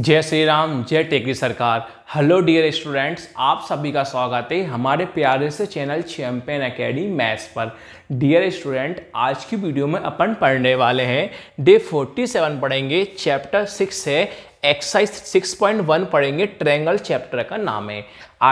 जय श्री राम जय टेकरी सरकार हेलो डियर स्टूडेंट्स आप सभी का स्वागत है हमारे प्यारे से चैनल चैम्पियन एकेडमी मैथ्स पर डियर स्टूडेंट आज की वीडियो में अपन पढ़ने वाले हैं डे 47 पढ़ेंगे चैप्टर सिक्स है एक्सरसाइज सिक्स पॉइंट वन पढ़ेंगे ट्रेंगल चैप्टर का नाम है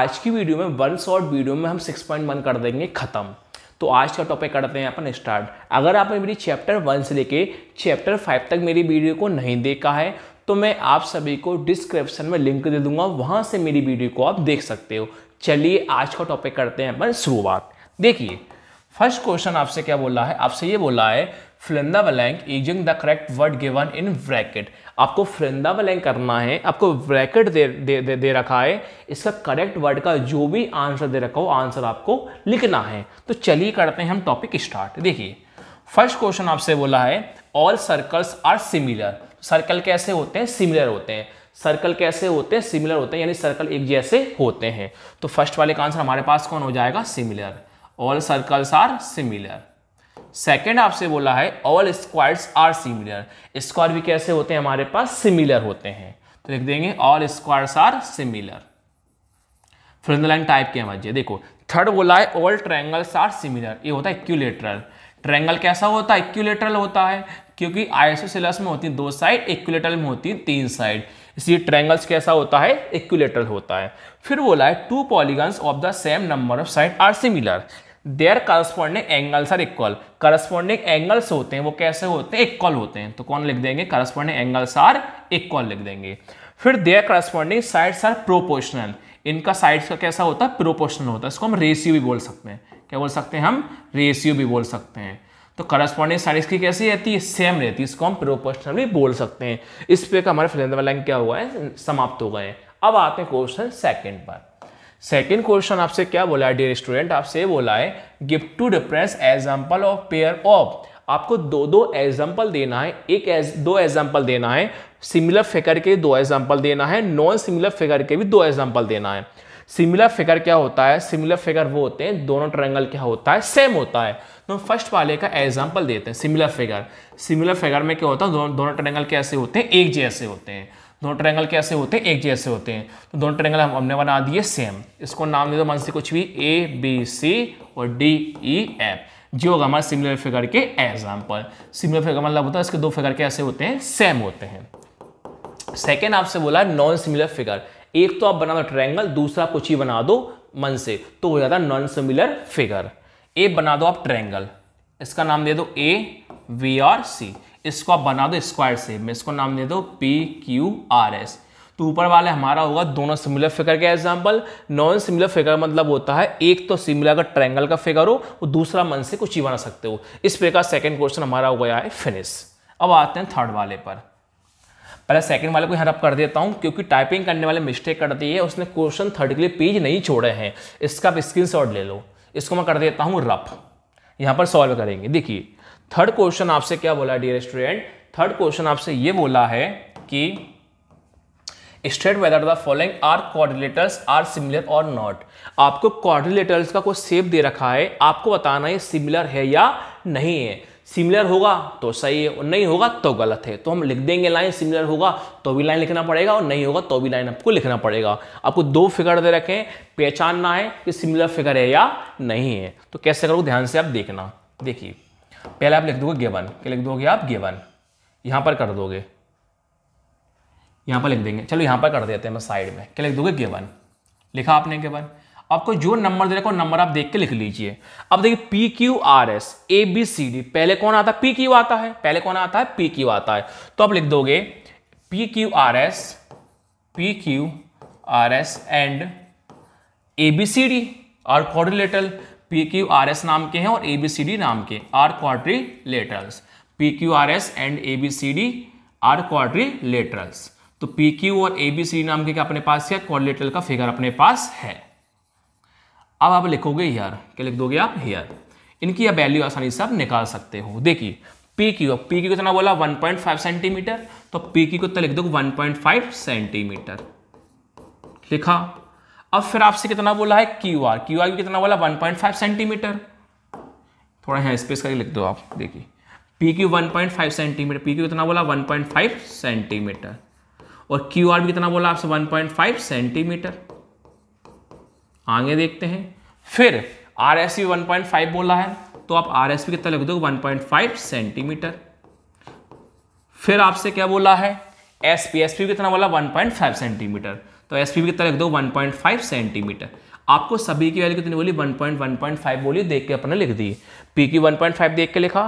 आज की वीडियो में वन शॉर्ट वीडियो में हम सिक्स पॉइंट वन कर देंगे ख़त्म तो आज का टॉपिक करते हैं अपन स्टार्ट अगर आपने मेरी चैप्टर वन से लेके चैप्टर फाइव तक मेरी वीडियो को नहीं देखा है तो मैं आप सभी को डिस्क्रिप्शन में लिंक दे दूंगा वहां से मेरी वीडियो को आप देख सकते हो चलिए आज का टॉपिक करते हैं अपन शुरुआत देखिए फर्स्ट क्वेश्चन आपसे क्या बोला है आपसे ये बोला है fill in the blank using the correct word given in bracket आपको फ्रिंदा वलैंक करना है आपको ब्रैकेट दे दे, दे दे रखा है इसका करेक्ट वर्ड का जो भी आंसर दे रखा हो आंसर आपको लिखना है तो चलिए करते हैं हम टॉपिक स्टार्ट देखिए फर्स्ट क्वेश्चन आपसे बोला है all circles are similar circle कैसे होते हैं सिमिलर होते हैं सर्कल कैसे होते हैं सिमिलर होते हैं यानी सर्कल एक जैसे होते हैं तो फर्स्ट वाले का आंसर हमारे पास कौन हो जाएगा similar all circles are similar second आपसे बोला है all squares are similar square भी कैसे होते हैं हमारे पास सिमिलर होते हैं तो लिख देंगे all squares are similar front line type के समझिए देखो थर्ड बोला है ऑल ट्रैंगल्स आर सिमिलर ये होता है इक्यूलेटरल ट्रैंगल कैसा होता है इक्यूलेटरल होता है क्योंकि आइसोसेलस में होती है दो साइड इक्यूलेटरल में होती है तीन साइड इसलिए ट्रैंगल्स कैसा होता है इक्यूलेटरल होता है फिर बोला है two polygons of the same number of side are similar their corresponding angles are equal corresponding angles होते हैं वो कैसे होते हैं इक्वल होते हैं तो कौन लिख देंगे करस्पॉन्डिंग एंगल्स आर इक्वल लिख देंगे फिर their corresponding sides are proportional इनका साइड्स का कैसा होता है प्रोपोर्शनल होता है इसको हम रेशियो भी बोल सकते हैं क्या बोल सकते हैं हम रेशियो भी बोल सकते हैं तो करस्पॉन्डिंग साइड्स की कैसी रहती है सेम रहती है इसको हम प्रोपोर्शनल भी बोल सकते हैं इस पे का हमारे फिलेंद्र क्या हुआ है समाप्त हो गए अब आते हैं क्वेश्चन सेकंड पर सेकेंड क्वेश्चन आपसे क्या बोला है डियर स्टूडेंट आपसे बोला है give two repress example of pair of आपको दो दो एग्जाम्पल देना है एक एज, दो एग्जाम्पल देना है सिमिलर फिगर के दो एग्जाम्पल देना है नॉन सिमिलर फिगर के भी दो एग्जाम्पल देना है सिमिलर फिगर क्या होता है सिमिलर फिगर वो होते हैं दोनों ट्रायंगल क्या होता है सेम होता है तो हम फर्स्ट वाले का एग्जाम्पल देते हैं सिमिलर फिगर सिमिलर फिगर में क्या होता है दोनों दोनों ट्रायंगल कैसे होते हैं एक जैसे होते हैं दोनों ट्रैंगल कैसे होते हैं एक जैसे होते हैं तो दोनों ट्रैंगल हम हमने बना दिए सेम इसको नाम दे दो मन से कुछ भी ए बी सी और डी ई एफ जो होगा हमारा सिमिलर फिगर के एग्जाम्पल सिमिलर फिगर मतलब होता है इसके दो फिगर कैसे होते हैं सेम होते हैं सेकेंड आपसे बोला नॉन सिमिलर फिगर एक तो आप बना दो ट्रैंगल दूसरा कुछ ही बना दो मन से तो हो जाता है नॉन सिमिलर फिगर ए बना दो आप ट्रैंगल इसका नाम दे दो ए वी आर सी इसको आप बना दो स्क्वायर शेप में इसको नाम दे दो पी क्यू आर एस तो ऊपर वाला हमारा होगा दोनों सिमिलर फिगर के एग्जाम्पल नॉन सिमिलर फिगर मतलब होता है एक तो सिमिलर का ट्रायंगल का फिगर हो और दूसरा मन से कुछ ही बना सकते हो इस प्रकार सेकंड क्वेश्चन हमारा हो गया है फिनिश अब आते हैं थर्ड वाले पर पहले सेकंड वाले को यहाँ रब कर देता हूँ क्योंकि टाइपिंग करने वाले मिस्टेक कर दिए है उसने क्वेश्चन थर्ड के लिए पेज नहीं छोड़े हैं इसका आप स्क्रीन ले लो इसको मैं कर देता हूँ रफ यहाँ पर सॉल्व करेंगे देखिए थर्ड क्वेश्चन आपसे क्या बोला डियर स्टूडेंट थर्ड क्वेश्चन आपसे ये बोला है कि state whether the following are quadrilaterals are similar और नॉट आपको कॉर्डिलेटर्स का कोई सेप दे रखा है आपको बताना ये सिमिलर है या नहीं है सिमिलर होगा तो सही है और नहीं होगा तो गलत है तो हम लिख देंगे लाइन सिमिलर होगा तो भी लाइन लिखना पड़ेगा और नहीं होगा तो भी लाइन आपको लिखना पड़ेगा आपको दो फिगर दे रखें पहचानना है कि सिमिलर फिगर है या नहीं है तो कैसे करो ध्यान से आप देखना देखिए पहले आप लिख दोगे गेवन क्या लिख दोगे आप गेवन यहाँ पर कर दोगे यहाँ पर लिख देंगे चलो यहाँ पर कर देते हैं मैं साइड में क्या लिख दोगे गेवन लिखा आपने गेवन आपको जो नंबर दे रखा नंबर आप देख के लिख लीजिए अब देखिए P Q R S A B C D पहले कौन आता है पी क्यू आता है पहले कौन आता है पी क्यू आता है तो आप लिख दोगे P Q R S P Q R S and A B C D और quadrilateral P Q R S नाम के हैं और ए बी सी डी नाम के are quadrilaterals P Q R S and A B C D are quadrilaterals तो P Q और A B C D नाम के क्या अपने पास क्या क्वाड्रिलेटरल का फिगर अपने पास है अब आप लिखोगे हियर क्या लिख दोगे आप हियर इनकी आप वैल्यू आसानी से आप निकाल सकते हो देखिए पी क्यू पी क्यू कितना बोला 1.5 सेंटीमीटर तो पी क्यू कितना लिख दो 1.5 सेंटीमीटर लिखा अब फिर आपसे कितना बोला है क्यू आर क्यू आर कितना बोला 1.5 सेंटीमीटर थोड़ा यहाँ स्पेस करके लिख दो आप देखिए P Q one centimetre P Q कितना बोला 1.5 सेंटीमीटर और क्यू आर भी कितना बोला आपसे 1.5 सेंटीमीटर आगे देखते हैं फिर R S one point five बोला है तो आप आर एस पी कितना लिख दो वन सेंटीमीटर फिर आपसे क्या बोला है एस पी एस पी कितना बोला 1.5 सेंटीमीटर तो एस पी कितना लिख दो 1.5 सेंटीमीटर आपको सभी की वैल्यू कितनी बोली 1.1.5 बोली देख के अपने लिख दी पी की 1.5 देख के लिखा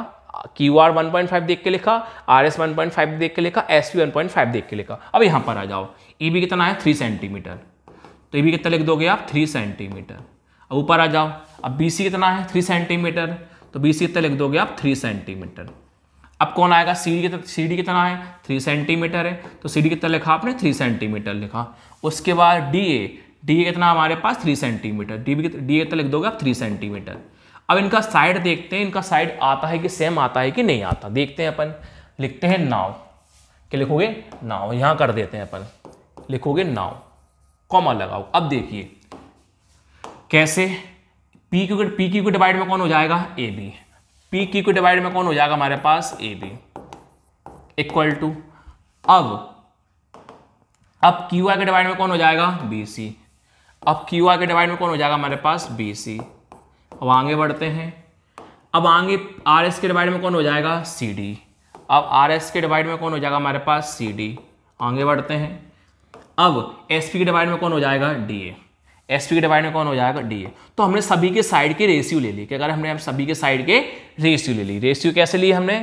क्यू आर वन देख के लिखा आर एस वन देख के लिखा एस पी वन देख के लिखा अब यहाँ पर आ जाओ ई e बी कितना है थ्री सेंटीमीटर तो ई e बी कितना लिख दोगे आप थ्री सेंटीमीटर अब ऊपर आ जाओ अब बी सी कितना है थ्री सेंटीमीटर तो बी सी कितना लिख दोगे आप थ्री सेंटीमीटर अब कौन आएगा सी डी के सी डी कितना है थ्री सेंटीमीटर है तो सी डी कितना लिखा आपने थ्री सेंटीमीटर लिखा उसके बाद डी ए डी ए कितना हमारे पास three centimetre D B D A तरह लिख दोगे आप थ्री सेंटीमीटर अब इनका साइड देखते हैं इनका साइड आता है कि सेम आता है कि नहीं आता देखते हैं अपन लिखते हैं नाव के लिखोगे नाव यहाँ कर देते हैं अपन लिखोगे नाव कॉमा लगाओ अब देखिए कैसे पी क्यू पी क्यू के डिवाइड में कौन हो जाएगा ए बी पी क्यू के डिवाइड में कौन हो जाएगा हमारे पास ए बी इक्वल टू अब अब क्यू आई के डिवाइड में कौन हो जाएगा बी सी अब क्यू आई के डिवाइड में कौन हो जाएगा हमारे पास बी सी अब आगे बढ़ते हैं अब आगे आर एस के डिवाइड में कौन हो जाएगा सी डी अब आर एस के डिवाइड में कौन हो जाएगा हमारे पास सी डी आगे बढ़ते हैं अब एस पी के डिवाइड में कौन हो जाएगा डी ए एस पी के डिवाइड में कौन हो जाएगा डी ए तो हमने सभी के साइड के रेशियो ले ली कि अगर हमने सभी के साइड के रेशियो ले ली रेशियो कैसे ली हमने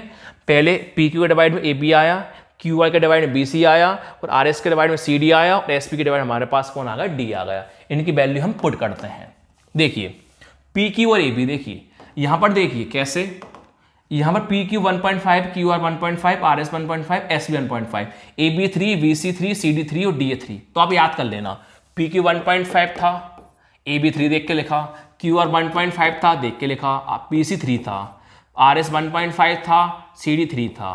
पहले पी क्यू के डिवाइड में ए बी आया क्यू आर के डिवाइड में बी सी आया और आर एस के डिवाइड में सी डी आया और एस पी के डिवाइड हमारे पास कौन आ गया डी आ गया इनकी वैल्यू हम पुट करते हैं देखिए पी क्यू और ए बी देखिए यहाँ पर देखिए कैसे यहाँ पर P Q one point five Q R one point five R S one point five S B one point five A B three B C three C D three और D A three तो आप याद कर लेना P Q one point five था A B three देख के लिखा Q R one point five था देख के लिखा पी सी थ्री था R S one point five था सी डी थ्री था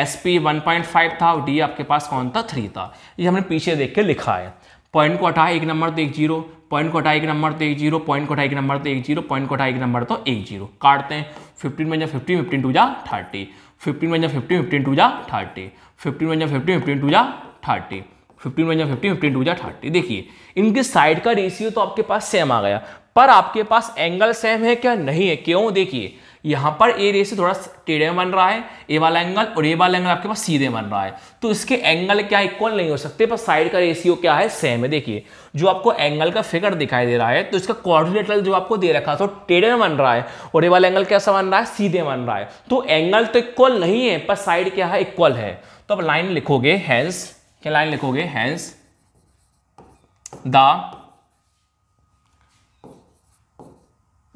S P one point five था डी आपके पास कौन था थ्री था ये हमने पीछे देख के लिखा है पॉइंट को हटाए एक नंबर तो एक जीरो पॉइंट को हटाए एक नंबर तो एक जीरो पॉइंट को हटाए एक नंबर तो एक जीरो पॉइंट को हटा एक नंबर तो एक जीरो काटते हैं फिफ्टीन में जा फिफ्टीन फिफ्टीन टू जा थर्टी फिफ्टीन में जा फिफ्टीन फिफ्टीन टू जा थर्टी फिफ्टीन में जा फिफ्टीन फिफ्टीन टू जा थर्टी फिफ्टीन में जा फिफ्टीन फिफ्टीन टू जा थर्टी देखिए इनके साइड का रेशियो तो आपके पास सेम आ गया पर आपके पास एंगल सेम है क्या नहीं है क्यों देखिए यहां पर ए रे से थोड़ा टेढ़े बन रहा है ए वाला एंगल और ए वाला एंगल आपके पास सीधे बन रहा है तो इसके एंगल क्या इक्वल नहीं हो सकते पर साइड का रेशियो क्या है सेम है देखिए जो आपको एंगल का फिगर दिखाई दे रहा है तो इसका कॉर्डिनेटल जो आपको दे रखा तो टेढ़े बन रहा है और ए वाला एंगल कैसा बन रहा है सीधे बन रहा है तो एंगल तो इक्वल नहीं है पर साइड क्या है इक्वल है तो आप लाइन लिखोगे हैंस क्या लाइन लिखोगे हैंस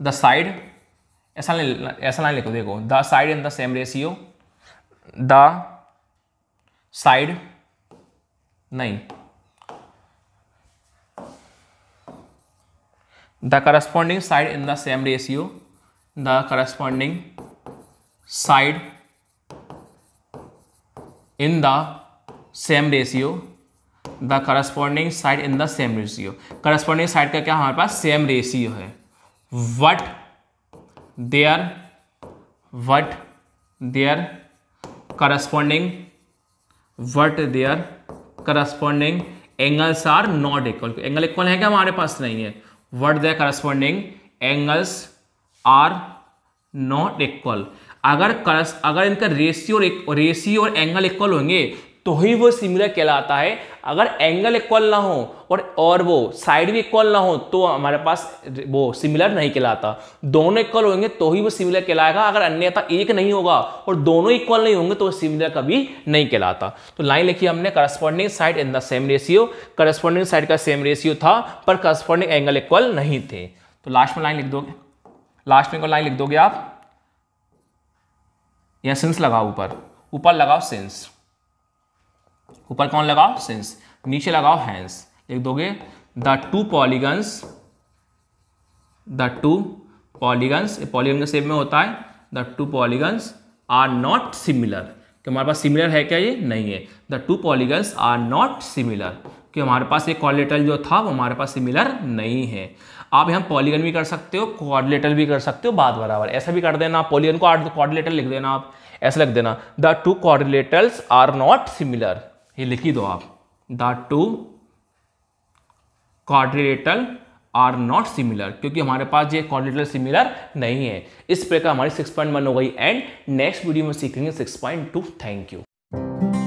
द साइड ऐसा नहीं ऐसा नहीं लिखो देखो the side in the same ratio the side नहीं the corresponding side in the same ratio the corresponding side in the same ratio the corresponding side in the same ratio corresponding side का क्या हमारे पास same ratio e है what their what their corresponding what their corresponding angles are not equal angle equal है क्या हमारे पास नहीं है what their corresponding angles are not equal अगर करस अगर इनका रेशियो रेशियो और एंगल इक्वल होंगे तो ही वो सिमिलर कहलाता है अगर एंगल इक्वल ना हो और और वो साइड भी इक्वल ना हो तो हमारे पास वो सिमिलर नहीं कहलाता दोनों इक्वल होंगे तो ही वो सिमिलर कहलाएगा अगर अन्यथा एक नहीं होगा और दोनों इक्वल नहीं होंगे तो वो सिमिलर कभी नहीं कहलाता तो लाइन लिखी हमने corresponding side in the same ratio corresponding side का सेम रेशियो था पर करस्पॉन्डिंग एंगल इक्वल नहीं थे तो लास्ट में लाइन लिख दोगे लास्ट में लाइन लिख दोगे आप या सिंस लगाओ ऊपर ऊपर लगाओ सिंस ऊपर कौन लगाओ सिंस नीचे लगाओ हैंस एक दोगे the two polygons the two polygons polygon के सेप में होता है the two polygons are not similar कि हमारे पास सिमिलर है क्या ये नहीं है the two polygons are not similar कि हमारे पास ये कॉर्डिलेटल जो था वो हमारे पास सिमिलर नहीं है आप यहाँ पॉलीगन भी कर सकते हो कॉर्डिलेटल भी कर सकते हो बाद बराबर ऐसा भी कर देना पॉलीगन को कॉर्डिलेटल लिख देना आप ऐसा लिख देना the two quadrilaterals are not similar ये लिखी दो आप the two quadrilateral are not similar क्योंकि हमारे पास ये कॉर्डिनेटल सिमिलर नहीं है इस प्रकार हमारी 6.1 हो गई एंड नेक्स्ट वीडियो में सीखेंगे 6.2 थैंक यू